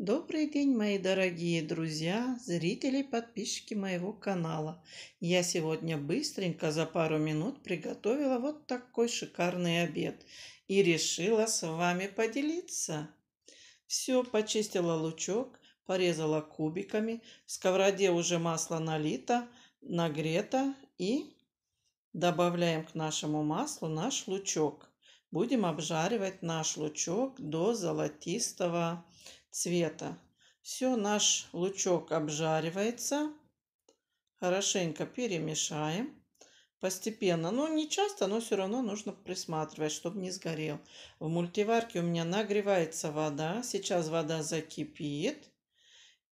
Добрый день, мои дорогие друзья, зрители и подписчики моего канала. Я сегодня быстренько за пару минут приготовила вот такой шикарный обед и решила с вами поделиться. Все, почистила лучок, порезала кубиками, в сковороде уже масло налито, нагрето и добавляем к нашему маслу наш лучок. Будем обжаривать наш лучок до золотистого цвета цвета. Все, наш лучок обжаривается. Хорошенько перемешаем постепенно. Но не часто, но все равно нужно присматривать, чтобы не сгорел. В мультиварке у меня нагревается вода. Сейчас вода закипит.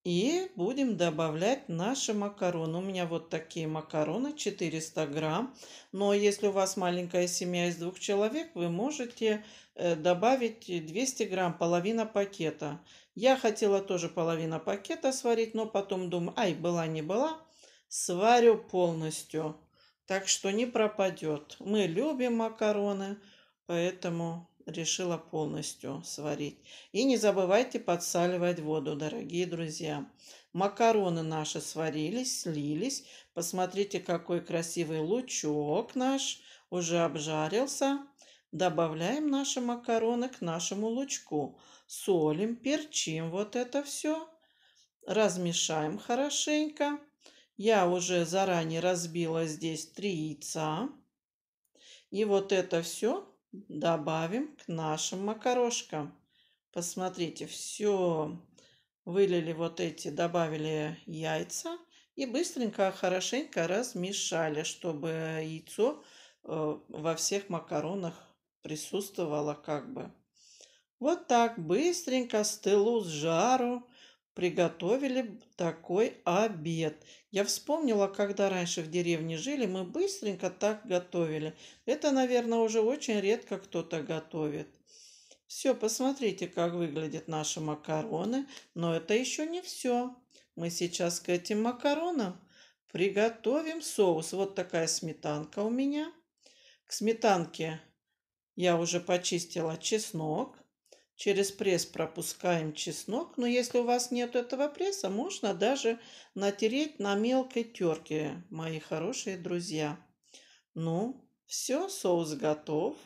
И будем добавлять наши макароны. У меня вот такие макароны, 400 грамм. Но если у вас маленькая семья из двух человек, вы можете э, добавить 200 грамм, половина пакета. Я хотела тоже половина пакета сварить, но потом думаю, ай, была не была, сварю полностью. Так что не пропадет. Мы любим макароны, поэтому решила полностью сварить. И не забывайте подсаливать воду, дорогие друзья. Макароны наши сварились, слились. Посмотрите, какой красивый лучок наш уже обжарился. Добавляем наши макароны к нашему лучку. Солим, перчим вот это все. Размешаем хорошенько. Я уже заранее разбила здесь три яйца. И вот это все добавим к нашим макарошкам. Посмотрите, все вылили вот эти, добавили яйца и быстренько, хорошенько размешали, чтобы яйцо э, во всех макаронах присутствовало как бы. Вот так быстренько с тылу с жару приготовили такой обед. Я вспомнила, когда раньше в деревне жили, мы быстренько так готовили. Это, наверное, уже очень редко кто-то готовит. Все, посмотрите, как выглядят наши макароны, но это еще не все. Мы сейчас к этим макаронам приготовим соус. Вот такая сметанка у меня. К сметанке я уже почистила чеснок. Через пресс пропускаем чеснок, но если у вас нет этого пресса, можно даже натереть на мелкой терке, мои хорошие друзья. Ну, все, соус готов.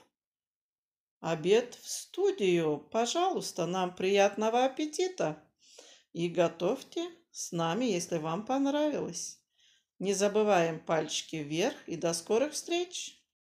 Обед в студию. Пожалуйста, нам приятного аппетита. И готовьте с нами, если вам понравилось. Не забываем пальчики вверх и до скорых встреч!